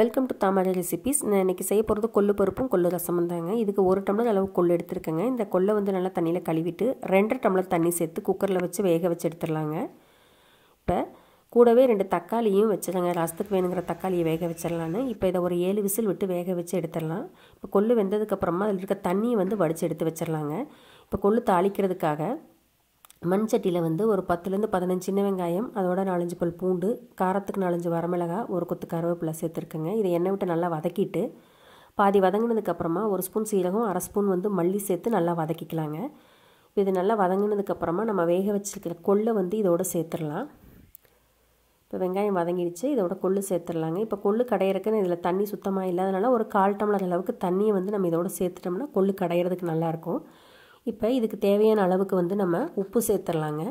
welcome to Thamarai recipes நான் இன்றைக்கி செய்ய போகிறது கொள்ளு பருப்பும் கொள்ளு ரசமும் தாங்க இதுக்கு ஒரு டம்ளர் அளவு கொள்ளு எடுத்துருக்கேங்க இந்த கொள்ளை வந்து நல்லா தண்ணியில் கழுவிட்டு ரெண்டு டம்ளர் தண்ணி சேர்த்து குக்கரில் வச்சு வேக வச்சு எடுத்துடலாங்க இப்போ கூடவே ரெண்டு தக்காளியும் வச்சிடலாங்க ரசத்துக்கு வேணுங்கிற தக்காளியை வேக வச்சிடலான்னு இப்போ இதை ஒரு ஏழு விசில் விட்டு வேக வச்சு எடுத்துடலாம் இப்போ கொள்ளு வெந்ததுக்கப்புறமா அதில் இருக்க தண்ணியை வந்து வடித்து எடுத்து வச்சிடலாங்க இப்போ கொள்ளு தாளிக்கிறதுக்காக மண் சட்டியில் வந்து ஒரு பத்துலேருந்து பதினஞ்சு சின்ன வெங்காயம் அதோட நாலஞ்சு பல் பூண்டு காரத்துக்கு நாலஞ்சு வரமிளகா ஒரு கொத்து கருவேப்பிலை சேர்த்துருக்கேங்க இதை எண்ணெய் விட்டு நல்லா வதக்கிட்டு பாதி வதங்கினதுக்கப்புறமா ஒரு ஸ்பூன் சீரகம் அரை ஸ்பூன் வந்து மல்லி சேர்த்து நல்லா வதக்கிக்கலாங்க இது நல்லா வதங்கினதுக்கப்புறமா நம்ம வேக வச்சுருக்கிற கொள்ளை வந்து இதோட சேர்த்துடலாம் இப்போ வெங்காயம் வதங்கிடுச்சு இதோட கொள்ளு சேர்த்துடலாங்க இப்போ கொள்ளு கடையிறக்குன்னு இதில் தண்ணி சுத்தமாக இல்லாதனால ஒரு கால் டம்ளர் அளவுக்கு தண்ணியை வந்து நம்ம இதோட சேர்த்துட்டோம்னா கொள்ளு கடையிறதுக்கு நல்லாயிருக்கும் இப்போ இதுக்கு தேவையான அளவுக்கு வந்து நம்ம உப்பு சேர்த்துடலாங்க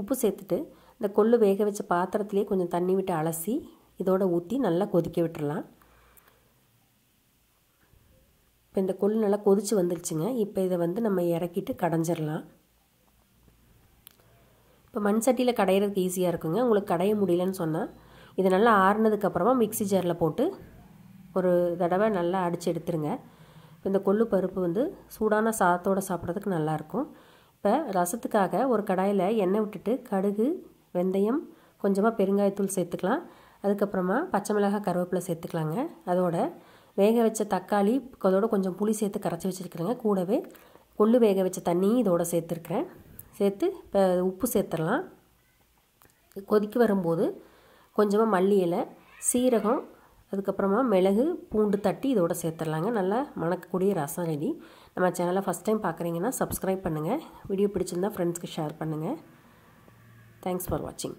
உப்பு சேர்த்துட்டு இந்த கொள்ளு வேக வச்ச பாத்திரத்துலேயே கொஞ்சம் தண்ணி விட்டு அலசி இதோட ஊற்றி நல்லா கொதிக்க விட்டுடலாம் இப்போ இந்த கொள்ளு நல்லா கொதித்து வந்துருச்சுங்க இப்போ இதை வந்து நம்ம இறக்கிட்டு கடைஞ்சிடலாம் இப்போ மண் சட்டியில் கடையிறதுக்கு ஈஸியாக இருக்குங்க உங்களுக்கு கடைய முடியலன்னு சொன்னால் இதை நல்லா ஆறுனதுக்கப்புறமா மிக்சி ஜாரில் போட்டு ஒரு தடவை நல்லா அடித்து எடுத்துருங்க இந்த கொள்ளு பருப்பு வந்து சூடான சாதத்தோடு சாப்பிட்றதுக்கு நல்லாயிருக்கும் இப்போ ரசத்துக்காக ஒரு கடாயில் எண்ணெய் விட்டுட்டு கடுகு வெந்தயம் கொஞ்சமாக பெருங்காயத்தூள் சேர்த்துக்கலாம் அதுக்கப்புறமா பச்சை மிளகாய் கருவேப்பிலை சேர்த்துக்கலாங்க அதோட வேக வச்ச தக்காளி அதோட கொஞ்சம் புளி சேர்த்து கரைச்சி வச்சுருக்குறேங்க கூடவே கொள்ளு வேக வச்ச தண்ணியும் இதோட சேர்த்துருக்குறேன் சேர்த்து இப்போ உப்பு சேர்த்துடலாம் கொதிக்க வரும்போது கொஞ்சமாக மல்லி இலை சீரகம் அதுக்கப்புறமா மிளகு பூண்டு தட்டி இதோட சேர்த்துடலாங்க நல்லா மணக்கக்கூடிய ரசம் ரெடி நம்ம சேனலை ஃபஸ்ட் டைம் பார்க்குறீங்கன்னா சப்ஸ்கிரைப் பண்ணுங்கள் வீடியோ பிடிச்சிருந்தா ஃப்ரெண்ட்ஸ்க்கு ஷேர் பண்ணுங்கள் தேங்க்ஸ் ஃபார் வாட்சிங்